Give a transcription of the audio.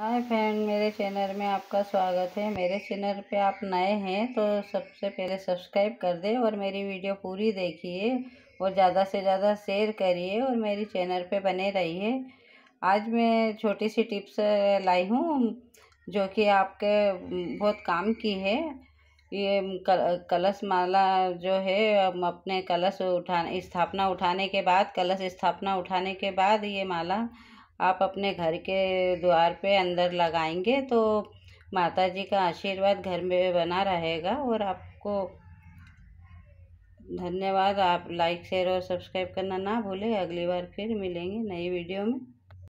hi friend मेरे channel में आपका स्वागत है मेरे चैनल पे आप नए हैं तो सबसे पहले सब्सक्राइब कर दें और मेरी वीडियो पूरी देखिए और ज़्यादा से ज़्यादा शेयर करिए और मेरी चैनल पे बने रहिए आज मैं छोटी सी टिप्स लाई हूँ जो कि आपके बहुत काम की है ये कलश माला जो है अपने कलश उठाने स्थापना उठाने के बाद कलश स्थापना उठाने के बाद ये माला आप अपने घर के द्वार पे अंदर लगाएंगे तो माता जी का आशीर्वाद घर में बना रहेगा और आपको धन्यवाद आप लाइक शेयर और सब्सक्राइब करना ना भूलें अगली बार फिर मिलेंगे नई वीडियो में